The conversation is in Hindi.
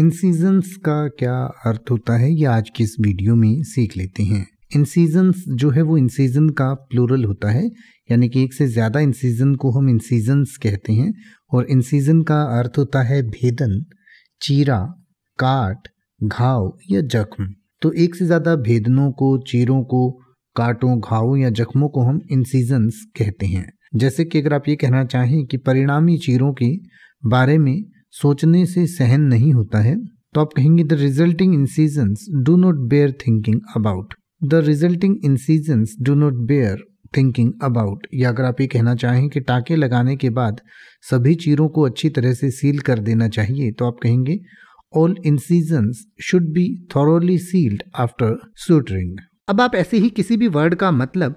इंसीजन्स का क्या अर्थ होता है ये आज की इस वीडियो में सीख लेते हैं इंसीजन्स जो है वो इंसीजन का प्लूरल होता है यानी कि एक से ज़्यादा इंसीजन को हम इंसीजन्स कहते हैं और इंसीजन का अर्थ होता है भेदन चीरा काट घाव या जख्म तो एक से ज़्यादा भेदनों को चीरों को काटों घावों या जख्मों को हम इंसीजन्स कहते हैं जैसे कि अगर आप ये कहना चाहें कि परिणामी चीरों के बारे में सोचने से सहन नहीं होता है तो आप कहेंगे the resulting incisions do not bear thinking about the resulting incisions do not bear thinking about या अगर आप ये कहना चाहें कि टाके लगाने के बाद सभी चीरों को अच्छी तरह से सील कर देना चाहिए तो आप कहेंगे all incisions should be thoroughly sealed after suturing अब आप ऐसे ही किसी भी वर्ड का मतलब